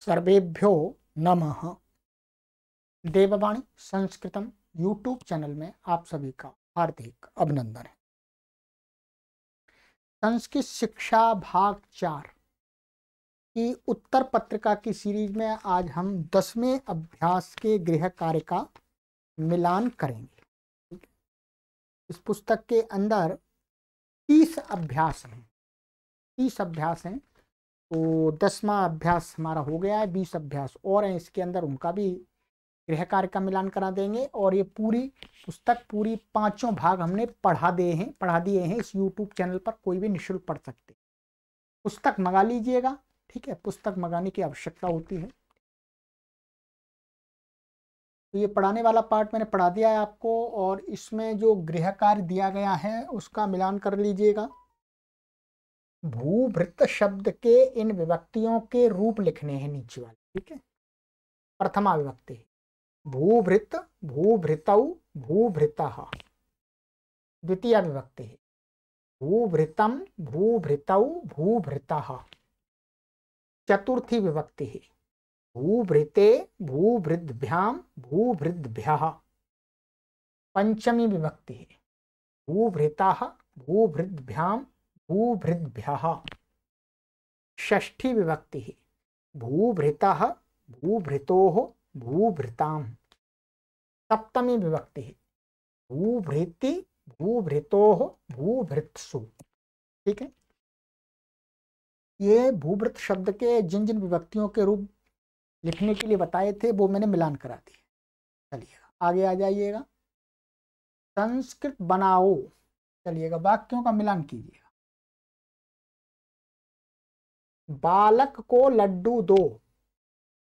सर्वेभ्यो नमः देववाणी संस्कृतम YouTube channel में आप सभी का हार्दिक अभिनंदन है संस्कृत शिक्षा भाग चार की उत्तर पत्रिका की सीरीज में आज हम दसवें अभ्यास के गृह कार्य का मिलान करेंगे इस पुस्तक के अंदर तीस अभ्यास हैं तीस अभ्यास हैं तो दसवा अभ्यास हमारा हो गया है बीस अभ्यास और हैं इसके अंदर उनका भी गृह कार्य का मिलान करा देंगे और ये पूरी पुस्तक पूरी पांचों भाग हमने पढ़ा दिए हैं पढ़ा दिए हैं इस यूट्यूब चैनल पर कोई भी निःशुल्क पढ़ सकते पुस्तक मंगा लीजिएगा ठीक है पुस्तक मंगाने की आवश्यकता होती है तो ये पढ़ाने वाला पार्ट मैंने पढ़ा दिया है आपको और इसमें जो गृह कार्य दिया गया है उसका मिलान कर लीजिएगा भूभृत शब्द के इन विभक्तियों के रूप लिखने हैं नीचे वाले ठीक है प्रथमा विभक्ति भूभृत भूभृत भूभृत द्वितीय विभक्ति भूभृतम भूभृत भूभृत चतुर्थी विभक्ति भूभृते भूभृद्भ्याम भूभृद्भ्य पंचमी विभक्ति भूभृता भूभृद्भ्याम भूभृद्य षष्ठी विभक्ति भूभृत भूभृतो भूभृता सप्तमी विभक्ति भूभृति भूभृतो भूभृत्सु ठीक है ये भूभृत शब्द के जिन जिन विभक्तियों के रूप लिखने के लिए बताए थे वो मैंने मिलान करा दिए चलिएगा आगे आ जाइएगा संस्कृत बनाओ चलिएगा वाक्यों का मिलान कीजिए बालक को लड्डू दो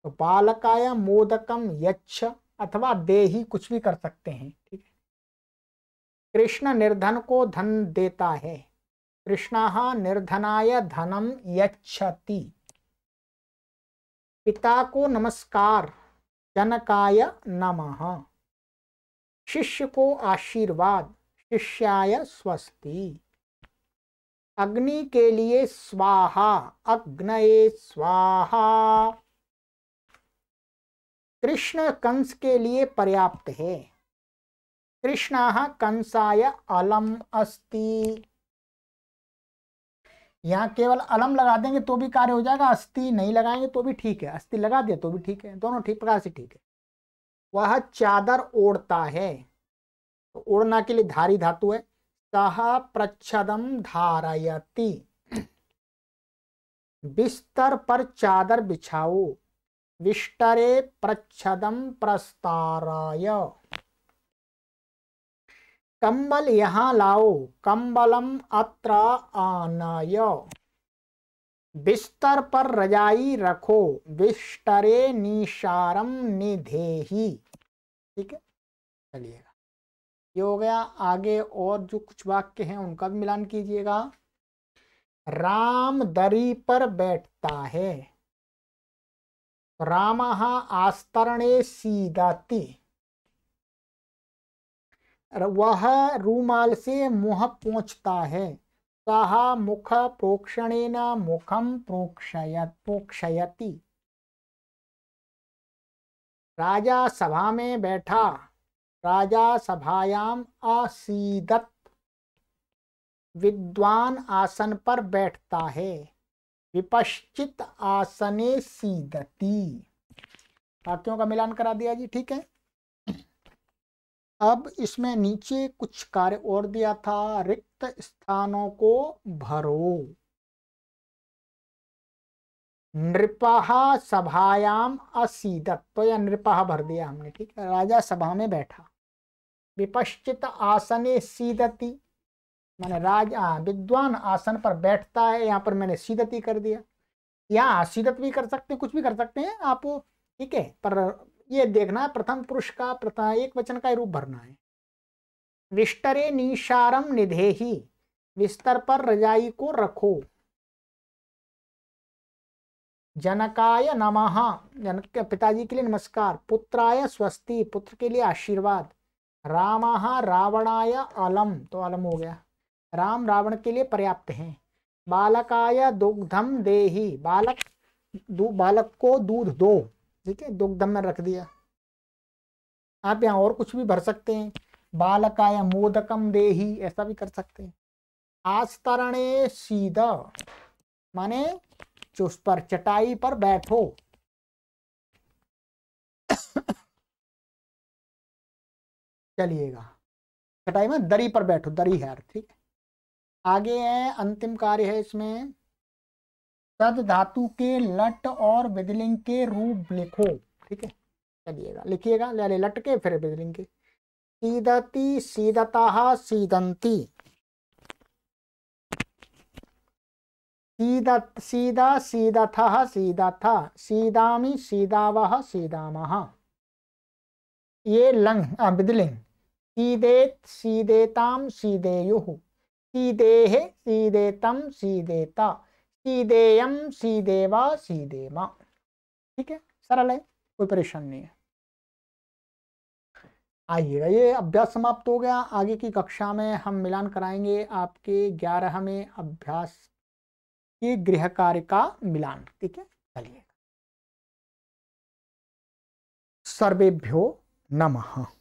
तो बालकाया मोदकम यक्ष अथवा देही कुछ भी कर सकते हैं ठीक है कृष्ण निर्धन को धन देता है कृष्णा निर्धनाय धनम यक्षति पिता को नमस्कार जनकाय नमः शिष्य को आशीर्वाद शिष्याय स्वस्ति अग्नि के लिए स्वाहा अग्नये स्वाहा कृष्ण कंस के लिए पर्याप्त है कृष्ण कंसाय अलम अस्ति यहाँ केवल अलम लगा देंगे तो भी कार्य हो जाएगा अस्थि नहीं लगाएंगे तो भी ठीक है अस्थि लगा दिया तो भी ठीक है दोनों ठीक प्रकार से ठीक है वह चादर ओढ़ता है तो ओढ़ना के लिए धारी धातु है सह प्रच्छदम धारयति बिस्तर पर चादर बिछाओ विष्टरे प्रच्छदम प्रस्ताराय कंबल यहाँ लाओ कंबलम अत्र आनाय बिस्तर पर रजाई रखो बिस्तरे निशारम निधेही ठीक है चलिएगा ये हो गया आगे और जो कुछ वाक्य हैं उनका भी मिलान कीजिएगा राम दरी पर बैठता है राम आस्तरणे सीदाती वह रूमाल से मुह पोंछता है सह मुख न मुखम प्रोक्षय राजा सभा में बैठा राजा सभायाम आसीदत विद्वान आसन पर बैठता है विपश्चित आसने सीदती वाक्यों का मिलान करा दिया जी ठीक है अब इसमें नीचे कुछ कार्य और दिया था रिक्त स्थानों को भरो नृपहा सभायाम असीदत तो यह नृपहा भर दिया हमने ठीक है राजा सभा में बैठा विपश्चित आसने सीधती मैंने राज आ, विद्वान आसन पर बैठता है यहाँ पर मैंने सीधती कर दिया यहाँ सीधत भी कर सकते हैं कुछ भी कर सकते हैं आप ठीक है पर ये देखना है प्रथम पुरुष का प्रथम एक वचन का रूप भरना है विस्तरे निशारम निधेही विस्तर पर रजाई को रखो जनकाय नमः जनक पिताजी के लिए नमस्कार पुत्राय स्वस्ति पुत्र के लिए आशीर्वाद राम रावणाय अलम तो अलम हो गया राम रावण के लिए पर्याप्त हैं बालकाय दुग्धम देही बालक दू, बालक को दूध दो ठीक है दुग्धम में रख दिया आप यहाँ और कुछ भी भर सकते हैं बालकाय मोदकम देही ऐसा भी कर सकते हैं आस्तरणे सीधा माने चुस्पर पर चटाई पर बैठो चलिएगा कटाई में दरी पर बैठो दरी हैर ठीक है आगे है अंतिम कार्य है इसमें सद धातु के लट और बिदलिंग के रूप लिखो ठीक है चलिएगा लिखिएगा ले ले लट के फिर बिदलिंग के सीदती सीदता सीदंती सीदा सीदा सीदथ सीदथ सीदामी सीदावह महा ये लंग बिदलिंग सीदे सीदेताम सीदेयुः सीदेह सीदेतम सीदेता सीदेयम सीदेवा सीदेमा ठीक है सरल है कोई परेशान नहीं है आइएगा ये अभ्यास समाप्त हो गया आगे की कक्षा में हम मिलान कराएंगे आपके ग्यारहवें अभ्यास की गृह कार्य का मिलान ठीक है चलिए सर्वेभ्यो 那么。好。